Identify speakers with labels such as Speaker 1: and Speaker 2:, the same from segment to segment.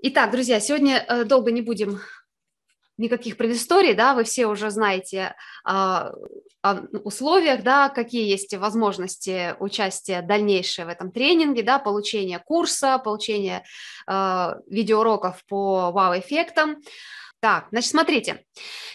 Speaker 1: Итак, друзья, сегодня э, долго не будем никаких предысторий, да, вы все уже знаете а, о условиях, да, какие есть возможности участия дальнейшее в этом тренинге, да, получение курса, получение а, видеоуроков по вау-эффектам. Wow так, значит, смотрите.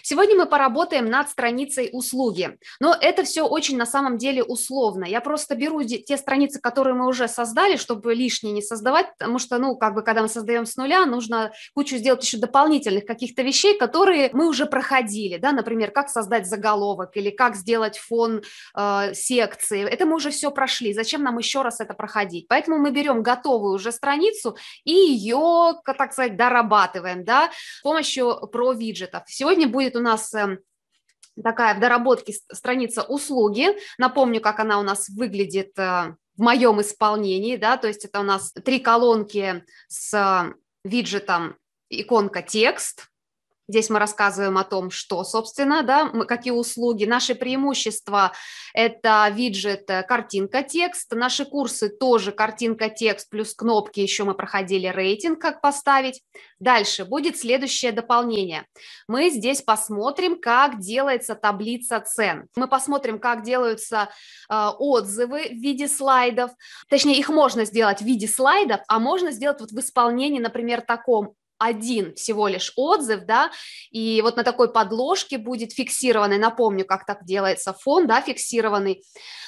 Speaker 1: Сегодня мы поработаем над страницей услуги. Но это все очень на самом деле условно. Я просто беру те страницы, которые мы уже создали, чтобы лишние не создавать, потому что, ну, как бы, когда мы создаем с нуля, нужно кучу сделать еще дополнительных каких-то вещей, которые мы уже проходили, да, например, как создать заголовок или как сделать фон э, секции. Это мы уже все прошли. Зачем нам еще раз это проходить? Поэтому мы берем готовую уже страницу и ее, так сказать, дорабатываем, да, с помощью про, виджетов. Сегодня будет у нас эм, такая в доработке страница услуги. Напомню, как она у нас выглядит э, в моем исполнении, да, то есть это у нас три колонки с э, виджетом иконка текст, Здесь мы рассказываем о том, что, собственно, да, мы, какие услуги. Наши преимущества – это виджет э, картинка-текст. Наши курсы тоже картинка-текст плюс кнопки. Еще мы проходили рейтинг, как поставить. Дальше будет следующее дополнение. Мы здесь посмотрим, как делается таблица цен. Мы посмотрим, как делаются э, отзывы в виде слайдов. Точнее, их можно сделать в виде слайдов, а можно сделать вот в исполнении, например, таком один всего лишь отзыв, да, и вот на такой подложке будет фиксированный, напомню, как так делается фон, да, фиксированный.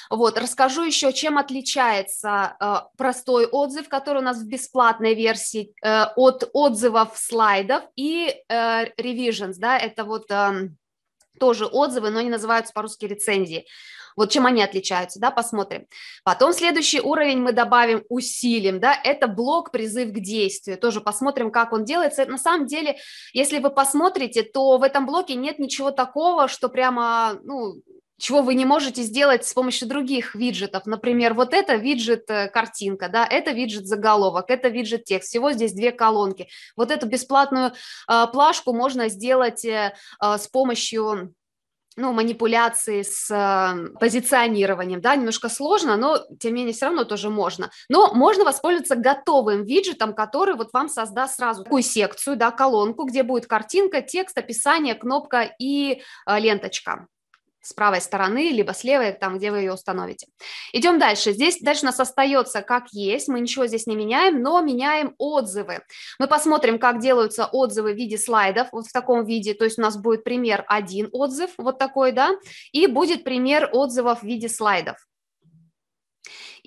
Speaker 1: Вот, расскажу еще, чем отличается э, простой отзыв, который у нас в бесплатной версии, э, от отзывов слайдов и э, revisions, да, это вот... Э, тоже отзывы, но они называются по-русски рецензии. Вот чем они отличаются, да, посмотрим. Потом следующий уровень мы добавим, усилим, да, это блок призыв к действию, тоже посмотрим, как он делается. На самом деле, если вы посмотрите, то в этом блоке нет ничего такого, что прямо, ну, чего вы не можете сделать с помощью других виджетов. Например, вот это виджет э, картинка, да, это виджет заголовок, это виджет текст. Всего здесь две колонки. Вот эту бесплатную э, плашку можно сделать э, э с помощью ну, манипуляции с эм, позиционированием, да, немножко сложно, но тем не менее все равно тоже можно. Но можно воспользоваться готовым виджетом, который вот вам создаст сразу такую секцию, да, колонку, где будет картинка, текст, описание, кнопка и э, ленточка с правой стороны, либо с левой, там, где вы ее установите. Идем дальше. Здесь дальше у нас остается как есть, мы ничего здесь не меняем, но меняем отзывы. Мы посмотрим, как делаются отзывы в виде слайдов, вот в таком виде, то есть у нас будет пример один отзыв, вот такой, да, и будет пример отзывов в виде слайдов.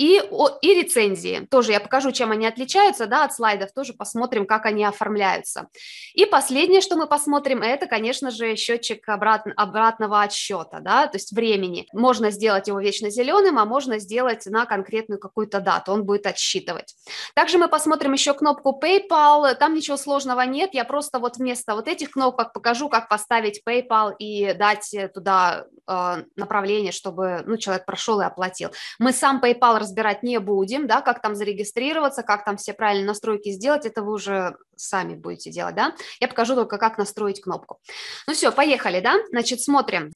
Speaker 1: И, и рецензии. Тоже я покажу, чем они отличаются да, от слайдов, тоже посмотрим, как они оформляются. И последнее, что мы посмотрим, это, конечно же, счетчик обрат, обратного отсчета, да, то есть времени. Можно сделать его вечно зеленым, а можно сделать на конкретную какую-то дату, он будет отсчитывать. Также мы посмотрим еще кнопку PayPal, там ничего сложного нет, я просто вот вместо вот этих кнопок покажу, как поставить PayPal и дать туда э, направление, чтобы ну, человек прошел и оплатил. Мы сам PayPal разбирать не будем, да, как там зарегистрироваться, как там все правильные настройки сделать, это вы уже сами будете делать, да. Я покажу только, как настроить кнопку. Ну все, поехали, да, значит, смотрим.